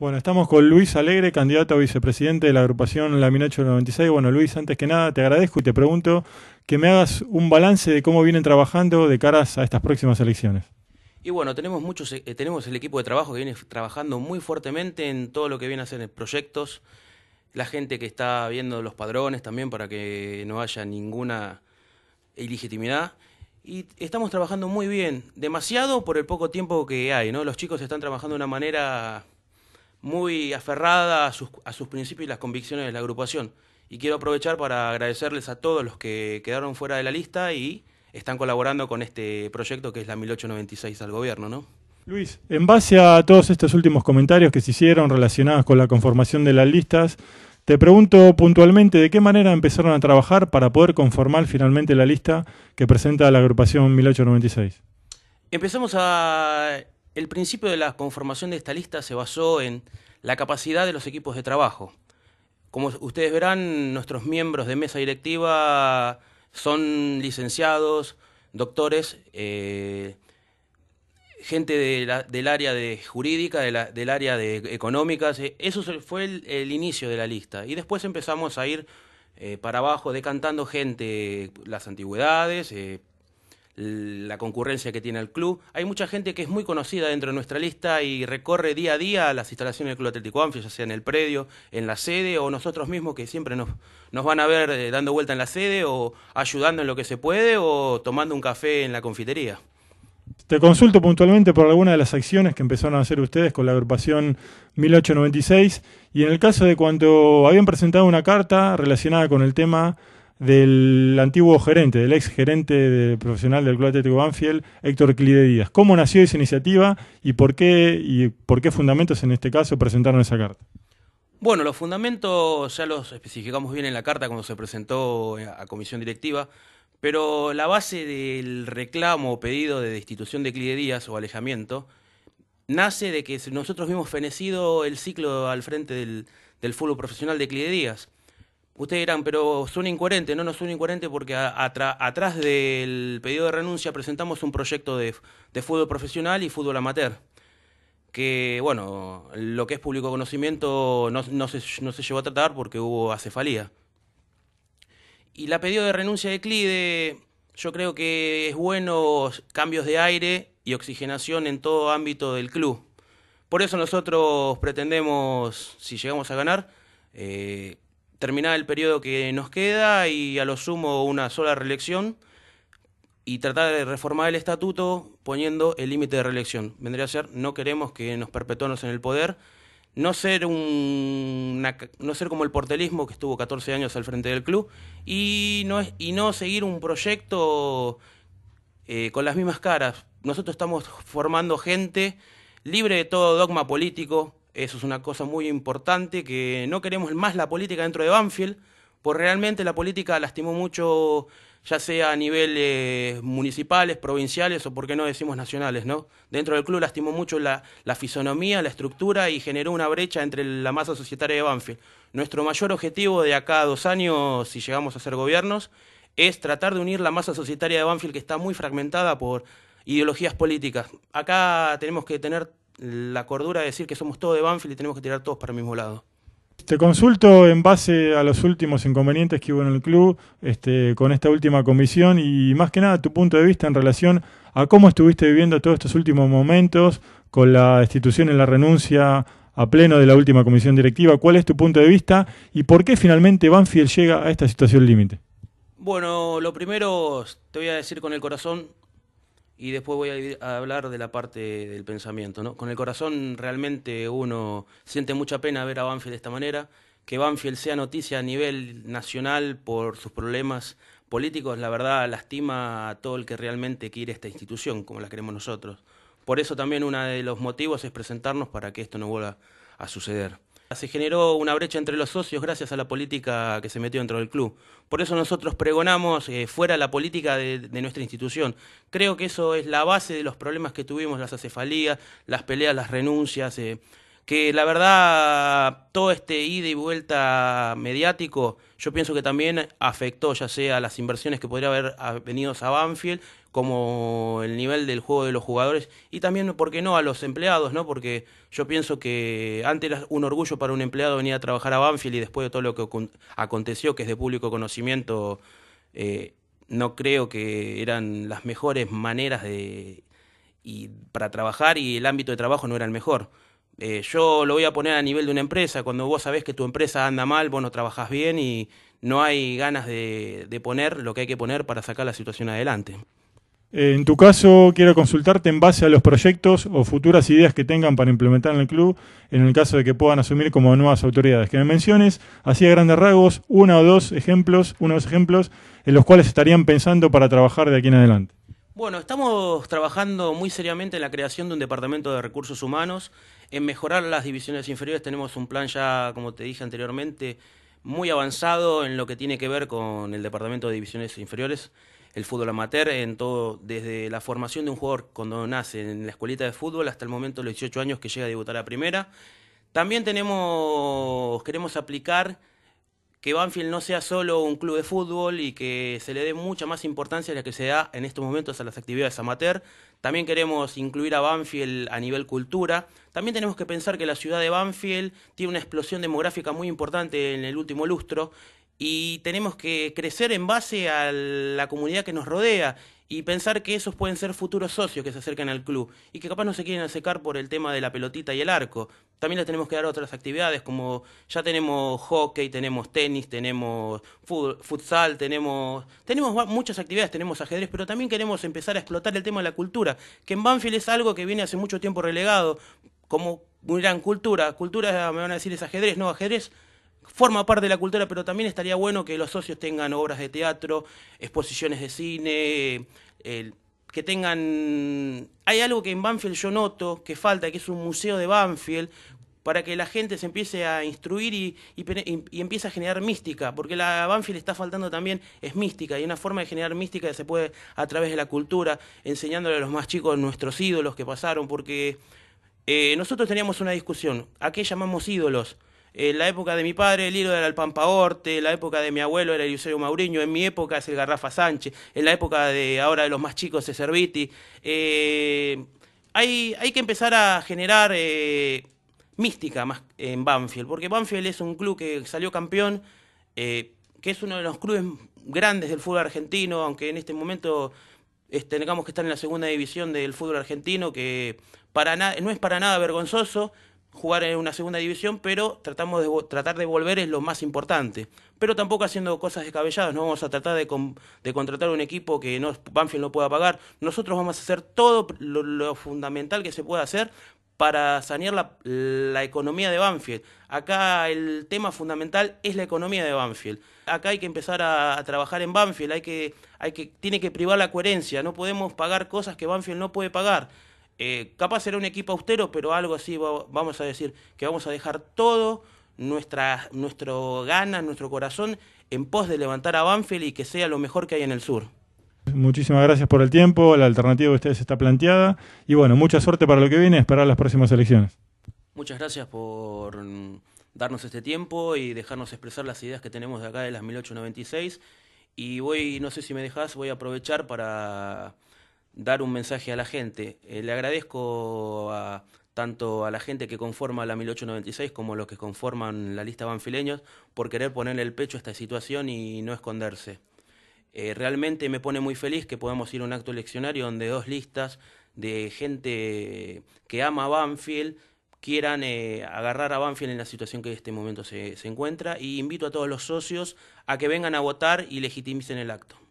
Bueno, estamos con Luis Alegre, candidato a vicepresidente de la agrupación La 96. Bueno, Luis, antes que nada te agradezco y te pregunto que me hagas un balance de cómo vienen trabajando de caras a estas próximas elecciones. Y bueno, tenemos muchos, eh, tenemos el equipo de trabajo que viene trabajando muy fuertemente en todo lo que viene a ser en proyectos, la gente que está viendo los padrones también para que no haya ninguna ilegitimidad y estamos trabajando muy bien, demasiado por el poco tiempo que hay, ¿no? Los chicos están trabajando de una manera muy aferrada a sus, principios y las convicciones de la agrupación. Y quiero aprovechar para agradecerles a todos los que quedaron fuera de la lista y están colaborando con este proyecto que es la 1896 al gobierno, ¿no? Luis, en base a todos estos últimos comentarios que se hicieron relacionados con la conformación de las listas, te pregunto puntualmente de qué manera empezaron a trabajar para poder conformar finalmente la lista que presenta la agrupación 1896. Empezamos a el principio de la conformación de esta lista se basó en la capacidad de los equipos de trabajo. Como ustedes verán, nuestros miembros de mesa directiva son licenciados, doctores, eh, gente del área de jurídica, del área de económicas. Eh, eso fue el, inicio de la lista. Y después empezamos a ir eh, para abajo, decantando gente, las antigüedades, la concurrencia que tiene el club. Hay mucha gente que es muy conocida dentro de nuestra lista y recorre día a día las instalaciones del Club Atlético Anfio, ya sea en el predio, en la sede o nosotros mismos que siempre nos, van a ver eh, dando vuelta en la sede o ayudando en lo que se puede o tomando un café en la confitería. Te consulto puntualmente por alguna de las acciones que empezaron a hacer ustedes con la agrupación 1896 y en el caso de cuando habían presentado una carta relacionada con el tema del antiguo gerente, del ex gerente profesional del Club Atlético Banfield, Héctor Clide Díaz. ¿Cómo nació esa iniciativa y por qué, y por qué fundamentos en este caso presentaron esa carta? Bueno, los fundamentos ya los especificamos bien en la carta cuando se presentó a comisión directiva, pero la base del reclamo o pedido de destitución de Clide Díaz o alejamiento nace de que nosotros vimos fenecido el ciclo al frente del, del fútbol profesional de Clide Díaz. Ustedes dirán, pero suena incoherente, no, no suena incoherente porque atrás del pedido de renuncia presentamos un proyecto de, fútbol profesional y fútbol amateur. Que, bueno, lo que es público conocimiento no, se, llevó a tratar porque hubo acefalía. Y la pedido de renuncia de Clide, yo creo que es bueno cambios de aire y oxigenación en todo ámbito del club. Por eso nosotros pretendemos, si llegamos a ganar, eh, terminar el periodo que nos queda y a lo sumo una sola reelección y tratar de reformar el estatuto poniendo el límite de reelección. Vendría a ser, no queremos que nos perpetuemos en el poder, no ser, un, no ser como el portelismo que estuvo 14 años al frente del club y no, y no seguir un proyecto eh, con las mismas caras. Nosotros estamos formando gente libre de todo dogma político, eso es una cosa muy importante, que no queremos más la política dentro de Banfield, porque realmente la política lastimó mucho, ya sea a niveles municipales, provinciales o, por qué no decimos, nacionales, ¿no? Dentro del club lastimó mucho la, la fisonomía, la estructura y generó una brecha entre la masa societaria de Banfield. Nuestro mayor objetivo de acá a dos años, si llegamos a ser gobiernos, es tratar de unir la masa societaria de Banfield, que está muy fragmentada por ideologías políticas. Acá tenemos que tener la cordura de decir que somos todos de Banfield y tenemos que tirar todos para el mismo lado. Te consulto en base a los últimos inconvenientes que hubo en el club este, con esta última comisión y más que nada tu punto de vista en relación a cómo estuviste viviendo todos estos últimos momentos con la destitución en la renuncia a pleno de la última comisión directiva. ¿Cuál es tu punto de vista y por qué finalmente Banfield llega a esta situación límite? Bueno, lo primero te voy a decir con el corazón, y después voy a, hablar de la parte del pensamiento. ¿no? Con el corazón realmente uno siente mucha pena ver a Banfield de esta manera. Que Banfield sea noticia a nivel nacional por sus problemas políticos, la verdad lastima a todo el que realmente quiere esta institución, como la queremos nosotros. Por eso también uno de los motivos es presentarnos para que esto no vuelva a suceder se generó una brecha entre los socios gracias a la política que se metió dentro del club. Por eso nosotros pregonamos eh, fuera la política de, nuestra institución. Creo que eso es la base de los problemas que tuvimos, las acefalías, las peleas, las renuncias. Eh, que la verdad todo este ida y vuelta mediático yo pienso que también afectó ya sea las inversiones que podría haber venido a Banfield como el nivel del juego de los jugadores y también, ¿por qué no?, a los empleados, ¿no? Porque yo pienso que antes era un orgullo para un empleado venir a trabajar a Banfield y después de todo lo que aconteció, que es de público conocimiento, eh, no creo que eran las mejores maneras de, y, para trabajar y el ámbito de trabajo no era el mejor. Eh, yo lo voy a poner a nivel de una empresa. Cuando vos sabés que tu empresa anda mal, vos no trabajás bien y no hay ganas de, poner lo que hay que poner para sacar la situación adelante. Eh, en tu caso, quiero consultarte en base a los proyectos o futuras ideas que tengan para implementar en el club, en el caso de que puedan asumir como nuevas autoridades. Que me menciones, así a grandes rasgos, uno o dos ejemplos, unos ejemplos en los cuales estarían pensando para trabajar de aquí en adelante. Bueno, estamos trabajando muy seriamente en la creación de un departamento de recursos humanos, en mejorar las divisiones inferiores. Tenemos un plan ya, como te dije anteriormente, muy avanzado en lo que tiene que ver con el departamento de divisiones inferiores, el fútbol amateur, en todo, desde la formación de un jugador cuando nace en la escuelita de fútbol hasta el momento de los 18 años que llega a debutar a primera. También tenemos, queremos aplicar que Banfield no sea solo un club de fútbol y que se le dé mucha más importancia a la que se da en estos momentos a las actividades amateur. También queremos incluir a Banfield a nivel cultura. También tenemos que pensar que la ciudad de Banfield tiene una explosión demográfica muy importante en el último lustro y tenemos que crecer en base a la comunidad que nos rodea y pensar que esos pueden ser futuros socios que se acercan al club y que capaz no se quieren acercar por el tema de la pelotita y el arco. También les tenemos que dar otras actividades como ya tenemos hockey, tenemos tenis, tenemos futsal, tenemos tenemos muchas actividades, tenemos ajedrez, pero también queremos empezar a explotar el tema de la cultura, que en Banfield es algo que viene hace mucho tiempo relegado como gran cultura, cultura me van a decir es ajedrez, no, ajedrez forma parte de la cultura, pero también estaría bueno que los socios tengan obras de teatro, exposiciones de cine, que tengan... Hay algo que en Banfield yo noto que falta, que es un museo de Banfield, para que la gente se empiece a instruir y, empiece a generar mística, porque la Banfield está faltando también, es mística, y una forma de generar mística que se puede a través de la cultura, enseñándole a los más chicos nuestros ídolos que pasaron, porque eh, nosotros teníamos una discusión, ¿a qué llamamos ídolos? En eh, la época de mi padre, el hilo era el Pampa en la época de mi abuelo era Eusebio Mauriño, en mi época es el Garrafa Sánchez, en la época de ahora de los más chicos es Serviti. Eh, hay, hay, que empezar a generar eh, mística más en Banfield, porque Banfield es un club que salió campeón, que es uno de los clubes grandes del fútbol argentino, aunque en este momento tengamos que estar en la segunda división del fútbol argentino, que para no es para nada vergonzoso, jugar en una segunda división, pero tratamos de, tratar de volver es lo más importante. Pero tampoco haciendo cosas descabelladas, no vamos a tratar de, contratar un equipo que no, Banfield no pueda pagar. Nosotros vamos a hacer todo lo, fundamental que se pueda hacer para sanear la, economía de Banfield. Acá el tema fundamental es la economía de Banfield. Acá hay que empezar a, a, trabajar en Banfield, hay que, hay que, tiene que privar la coherencia, no podemos pagar cosas que Banfield no puede pagar. Eh, capaz será un equipo austero, pero algo así vamos a decir, que vamos a dejar todo, nuestra, nuestro ganas, nuestro corazón, en pos de levantar a Banfield y que sea lo mejor que hay en el sur. Muchísimas gracias por el tiempo, la alternativa de ustedes está planteada y bueno, mucha suerte para lo que viene, esperar las próximas elecciones. Muchas gracias por darnos este tiempo y dejarnos expresar las ideas que tenemos de acá de las 1896 y voy, no sé si me dejas, voy a aprovechar para dar un mensaje a la gente. Eh, le agradezco tanto a la gente que conforma la 1896 como a los que conforman la lista banfileños por querer ponerle el pecho a esta situación y no esconderse. Eh, realmente me pone muy feliz que podamos ir a un acto eleccionario donde dos listas de gente que ama a Banfield quieran eh, agarrar a Banfield en la situación que en este momento se, se encuentra y invito a todos los socios a que vengan a votar y legitimicen el acto.